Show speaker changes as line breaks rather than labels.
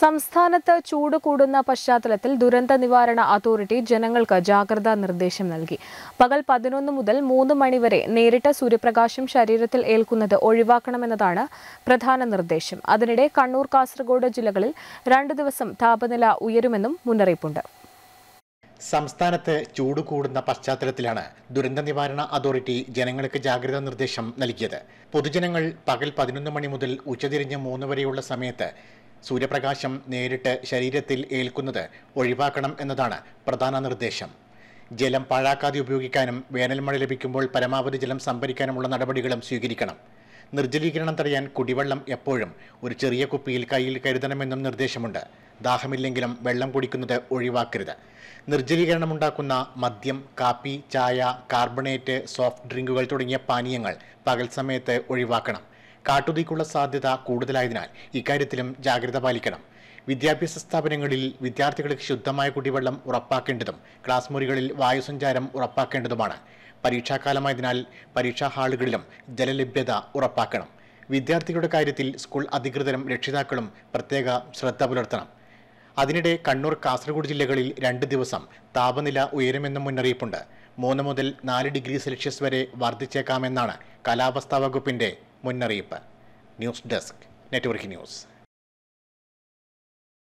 സംസ്ഥാനത്ത് ചൂട് കൂടുന്ന പശ്ചാത്തലത്തിൽ ദുരന്ത നിവാരണ അതോറിറ്റി ജനങ്ങൾക്ക് ജാഗ്രതാ നിർദ്ദേശം നൽകി പകൽ പതിനൊന്ന് മുതൽ മൂന്ന് മണിവരെ നേരിട്ട് സൂര്യപ്രകാശം ശരീരത്തിൽ ഏൽക്കുന്നത് ഒഴിവാക്കണമെന്നതാണ് പ്രധാന നിർദ്ദേശം അതിനിടെ കണ്ണൂർ കാസർഗോഡ് ജില്ലകളിൽ രണ്ട് ദിവസം താപനില ഉയരുമെന്നും മുന്നറിയിപ്പുണ്ട്
സംസ്ഥാനത്ത് ചൂട് കൂടുന്ന പശ്ചാത്തലത്തിലാണ് ദുരന്ത നിവാരണ അതോറിറ്റി ജനങ്ങൾക്ക് ജാഗ്രതാ നിർദ്ദേശം നൽകിയത് പൊതുജനങ്ങൾ പകൽ പതിനൊന്ന് മണി മുതൽ ഉച്ചതിരിഞ്ഞ് മൂന്ന് വരെയുള്ള സമയത്ത് സൂര്യപ്രകാശം നേരിട്ട് ശരീരത്തിൽ ഏൽക്കുന്നത് ഒഴിവാക്കണം എന്നതാണ് പ്രധാന നിർദ്ദേശം ജലം പാഴാക്കാതെ ഉപയോഗിക്കാനും വേനൽമഴ ലഭിക്കുമ്പോൾ പരമാവധി ജലം സംഭരിക്കാനുമുള്ള നടപടികളും സ്വീകരിക്കണം നിർജ്ജലീകരണം തടയാൻ കുടിവെള്ളം എപ്പോഴും ഒരു ചെറിയ കുപ്പിയിൽ കയ്യിൽ കരുതണമെന്നും നിർദ്ദേശമുണ്ട് ദാഹമില്ലെങ്കിലും വെള്ളം കുടിക്കുന്നത് ഒഴിവാക്കരുത് നിർജ്ജലീകരണമുണ്ടാക്കുന്ന മദ്യം കാപ്പി ചായ കാർബണേറ്റ് സോഫ്റ്റ് ഡ്രിങ്കുകൾ തുടങ്ങിയ പാനീയങ്ങൾ പകൽ സമയത്ത് ഒഴിവാക്കണം കാട്ടുതീക്കുള്ള സാധ്യത കൂടുതലായതിനാൽ ഇക്കാര്യത്തിലും ജാഗ്രത പാലിക്കണം വിദ്യാഭ്യാസ സ്ഥാപനങ്ങളിൽ വിദ്യാർത്ഥികൾക്ക് ശുദ്ധമായ കുടിവെള്ളം ഉറപ്പാക്കേണ്ടതും ക്ലാസ് മുറികളിൽ വായുസഞ്ചാരം ഉറപ്പാക്കേണ്ടതുമാണ് പരീക്ഷാകാലമായതിനാൽ പരീക്ഷാ ഹാളുകളിലും ജലലഭ്യത ഉറപ്പാക്കണം വിദ്യാർത്ഥികളുടെ കാര്യത്തിൽ സ്കൂൾ അധികൃതരും രക്ഷിതാക്കളും പ്രത്യേക ശ്രദ്ധ പുലർത്തണം അതിനിടെ കണ്ണൂർ കാസർഗോഡ് ജില്ലകളിൽ രണ്ട് ദിവസം താപനില ഉയരുമെന്ന മുന്നറിയിപ്പുണ്ട് മൂന്ന് മുതൽ നാല് ഡിഗ്രി സെൽഷ്യസ് വരെ വർദ്ധിച്ചേക്കാമെന്നാണ് കാലാവസ്ഥാ
വകുപ്പിന്റെ മുന്നറിയിപ്പ് ന്യൂസ് ഡെസ്ക് നെറ്റ്വർക്ക് ന്യൂസ്